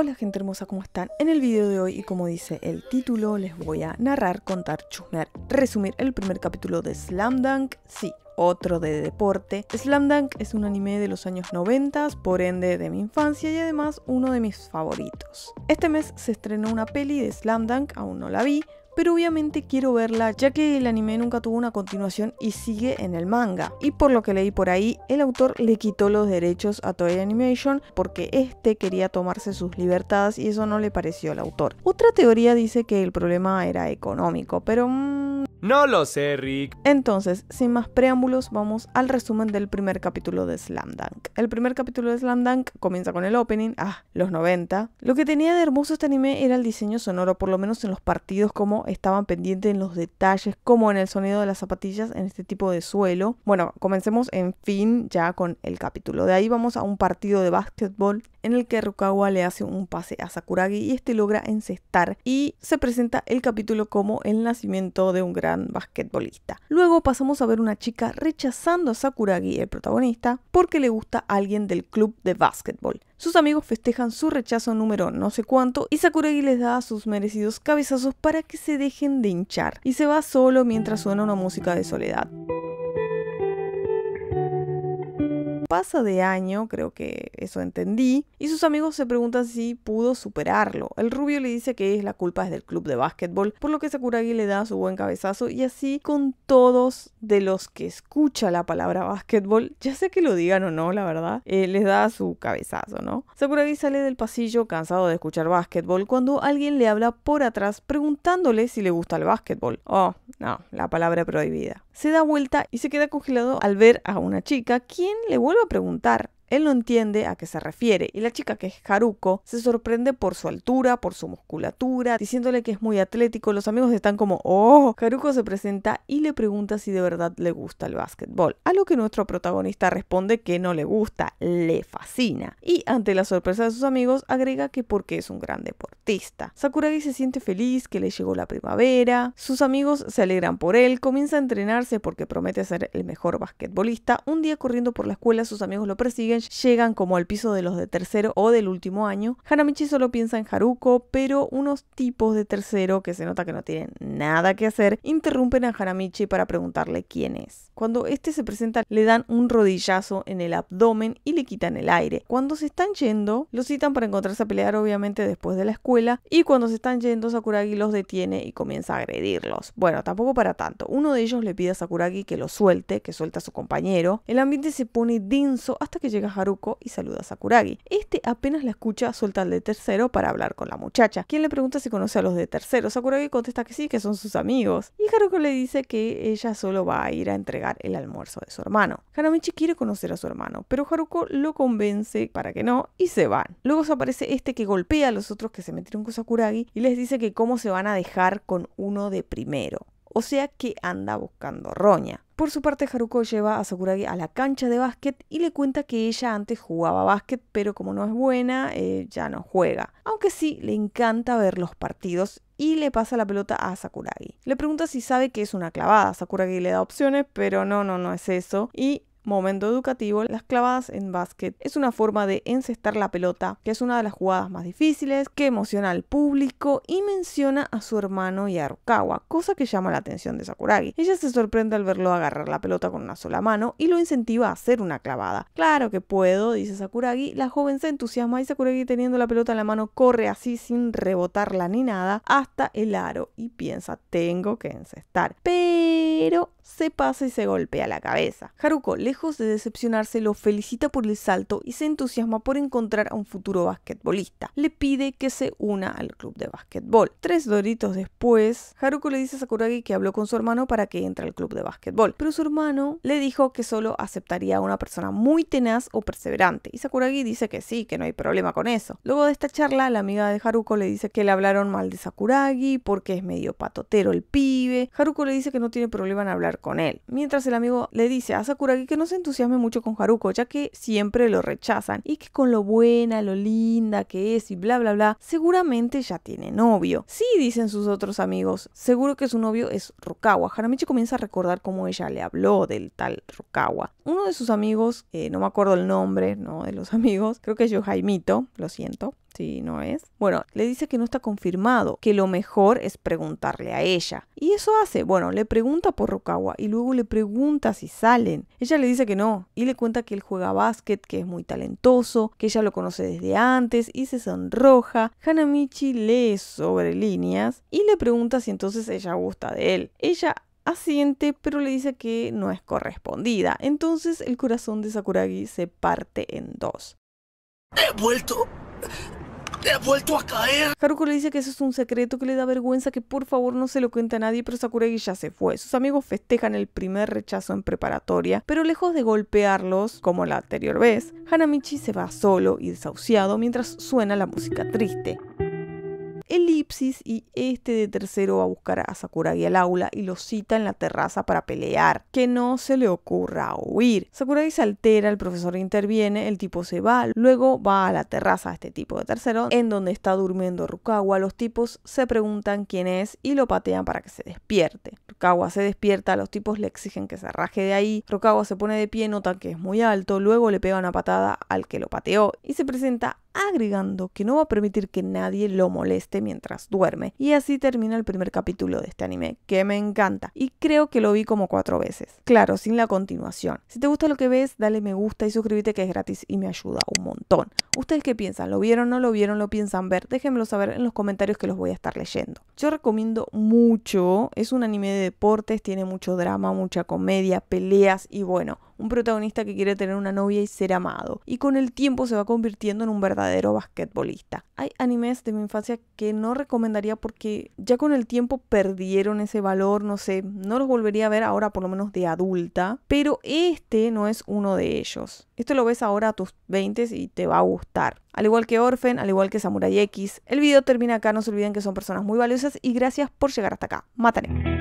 Hola gente hermosa, ¿cómo están? En el video de hoy y como dice el título les voy a narrar, contar, chusmear, resumir el primer capítulo de Slam Dunk, sí, otro de deporte. Slam Dunk es un anime de los años 90, por ende de mi infancia y además uno de mis favoritos. Este mes se estrenó una peli de Slam Dunk, aún no la vi, pero obviamente quiero verla ya que el anime nunca tuvo una continuación y sigue en el manga. Y por lo que leí por ahí, el autor le quitó los derechos a Toei Animation porque este quería tomarse sus libertades y eso no le pareció al autor. Otra teoría dice que el problema era económico, pero... Mm, no lo sé, Rick. Entonces, sin más preámbulos, vamos al resumen del primer capítulo de Slam Dunk. El primer capítulo de Slam Dunk comienza con el opening, ah, los 90. Lo que tenía de hermoso este anime era el diseño sonoro, por lo menos en los partidos, como estaban pendientes en los detalles, como en el sonido de las zapatillas en este tipo de suelo. Bueno, comencemos en fin ya con el capítulo. De ahí vamos a un partido de básquetbol en el que Rukawa le hace un pase a Sakuragi y este logra encestar y se presenta el capítulo como el nacimiento de un gran basquetbolista. Luego pasamos a ver una chica rechazando a Sakuragi, el protagonista, porque le gusta a alguien del club de basquetbol. Sus amigos festejan su rechazo número no sé cuánto y Sakuragi les da sus merecidos cabezazos para que se dejen de hinchar y se va solo mientras suena una música de soledad. pasa de año, creo que eso entendí, y sus amigos se preguntan si pudo superarlo. El rubio le dice que es la culpa es del club de básquetbol, por lo que Sakuragi le da su buen cabezazo y así con todos de los que escucha la palabra básquetbol, ya sé que lo digan o no, la verdad, eh, les da su cabezazo, ¿no? Sakuragi sale del pasillo cansado de escuchar básquetbol cuando alguien le habla por atrás preguntándole si le gusta el básquetbol. Oh, no, la palabra prohibida. Se da vuelta y se queda congelado al ver a una chica, quien le vuelve a preguntar él no entiende a qué se refiere y la chica que es Haruko se sorprende por su altura, por su musculatura, diciéndole que es muy atlético. Los amigos están como, oh, Haruko se presenta y le pregunta si de verdad le gusta el básquetbol, a lo que nuestro protagonista responde que no le gusta, le fascina. Y ante la sorpresa de sus amigos agrega que porque es un gran deportista. Sakuragi se siente feliz que le llegó la primavera, sus amigos se alegran por él, comienza a entrenarse porque promete ser el mejor basquetbolista. Un día corriendo por la escuela sus amigos lo persiguen llegan como al piso de los de tercero o del último año. Hanamichi solo piensa en Haruko, pero unos tipos de tercero, que se nota que no tienen nada que hacer, interrumpen a Hanamichi para preguntarle quién es. Cuando este se presenta, le dan un rodillazo en el abdomen y le quitan el aire. Cuando se están yendo, lo citan para encontrarse a pelear, obviamente, después de la escuela. Y cuando se están yendo, Sakuragi los detiene y comienza a agredirlos. Bueno, tampoco para tanto. Uno de ellos le pide a Sakuragi que lo suelte, que suelta a su compañero. El ambiente se pone denso hasta que llega Haruko y saluda a Sakuragi. Este apenas la escucha, suelta al de tercero para hablar con la muchacha, quien le pregunta si conoce a los de tercero. Sakuragi contesta que sí, que son sus amigos. Y Haruko le dice que ella solo va a ir a entregar el almuerzo de su hermano. Hanamichi quiere conocer a su hermano, pero Haruko lo convence para que no y se van. Luego se aparece este que golpea a los otros que se metieron con Sakuragi y les dice que cómo se van a dejar con uno de primero. O sea que anda buscando roña. Por su parte, Haruko lleva a Sakuragi a la cancha de básquet y le cuenta que ella antes jugaba básquet, pero como no es buena, eh, ya no juega. Aunque sí, le encanta ver los partidos y le pasa la pelota a Sakuragi. Le pregunta si sabe que es una clavada. Sakuragi le da opciones, pero no, no, no es eso. Y Momento educativo, las clavadas en básquet es una forma de encestar la pelota, que es una de las jugadas más difíciles, que emociona al público y menciona a su hermano y a cosa que llama la atención de Sakuragi. Ella se sorprende al verlo agarrar la pelota con una sola mano y lo incentiva a hacer una clavada. Claro que puedo, dice Sakuragi, la joven se entusiasma y Sakuragi teniendo la pelota en la mano corre así sin rebotarla ni nada hasta el aro y piensa, tengo que encestar. Pero se pasa y se golpea la cabeza. Haruko, lejos de decepcionarse, lo felicita por el salto y se entusiasma por encontrar a un futuro basquetbolista. Le pide que se una al club de basquetbol. Tres doritos después, Haruko le dice a Sakuragi que habló con su hermano para que entre al club de basquetbol, pero su hermano le dijo que solo aceptaría a una persona muy tenaz o perseverante, y Sakuragi dice que sí, que no hay problema con eso. Luego de esta charla, la amiga de Haruko le dice que le hablaron mal de Sakuragi porque es medio patotero el pibe. Haruko le dice que no tiene problema en hablar con él. Mientras el amigo le dice a Sakuragi que no se entusiasme mucho con Haruko, ya que siempre lo rechazan y que con lo buena, lo linda que es y bla bla bla, seguramente ya tiene novio. Sí, dicen sus otros amigos, seguro que su novio es Rokawa Haramichi comienza a recordar cómo ella le habló del tal Rokawa, Uno de sus amigos, eh, no me acuerdo el nombre, ¿no? De los amigos, creo que es Yohaimito, lo siento, si no es. Bueno, le dice que no está confirmado, que lo mejor es preguntarle a ella. Y eso hace, bueno, le pregunta por Rukawa y luego le pregunta si salen. Ella le dice que no y le cuenta que él juega básquet, que es muy talentoso, que ella lo conoce desde antes y se sonroja. Hanamichi lee sobre líneas y le pregunta si entonces ella gusta de él. Ella asiente, pero le dice que no es correspondida. Entonces el corazón de Sakuragi se parte en dos. He vuelto ha vuelto a caer! Haruko le dice que eso es un secreto que le da vergüenza, que por favor no se lo cuente a nadie, pero Sakuragi ya se fue. Sus amigos festejan el primer rechazo en preparatoria, pero lejos de golpearlos, como la anterior vez, Hanamichi se va solo y desahuciado mientras suena la música triste elipsis y este de tercero va a buscar a Sakuragi al aula y lo cita en la terraza para pelear. Que no se le ocurra huir. Sakuragi se altera, el profesor interviene, el tipo se va, luego va a la terraza este tipo de tercero en donde está durmiendo Rukawa. Los tipos se preguntan quién es y lo patean para que se despierte. Rukawa se despierta, los tipos le exigen que se raje de ahí. Rukawa se pone de pie, nota que es muy alto, luego le pega una patada al que lo pateó y se presenta agregando que no va a permitir que nadie lo moleste mientras duerme. Y así termina el primer capítulo de este anime, que me encanta. Y creo que lo vi como cuatro veces. Claro, sin la continuación. Si te gusta lo que ves, dale me gusta y suscríbete que es gratis y me ayuda un montón. ¿Ustedes qué piensan? ¿Lo vieron? ¿No lo vieron? ¿Lo piensan ver? Déjenmelo saber en los comentarios que los voy a estar leyendo. Yo recomiendo mucho. Es un anime de deportes, tiene mucho drama, mucha comedia, peleas y bueno un protagonista que quiere tener una novia y ser amado, y con el tiempo se va convirtiendo en un verdadero basquetbolista. Hay animes de mi infancia que no recomendaría porque ya con el tiempo perdieron ese valor, no sé, no los volvería a ver ahora por lo menos de adulta, pero este no es uno de ellos. Esto lo ves ahora a tus 20 y te va a gustar. Al igual que Orphan, al igual que Samurai X, el video termina acá, no se olviden que son personas muy valiosas y gracias por llegar hasta acá. Mátane.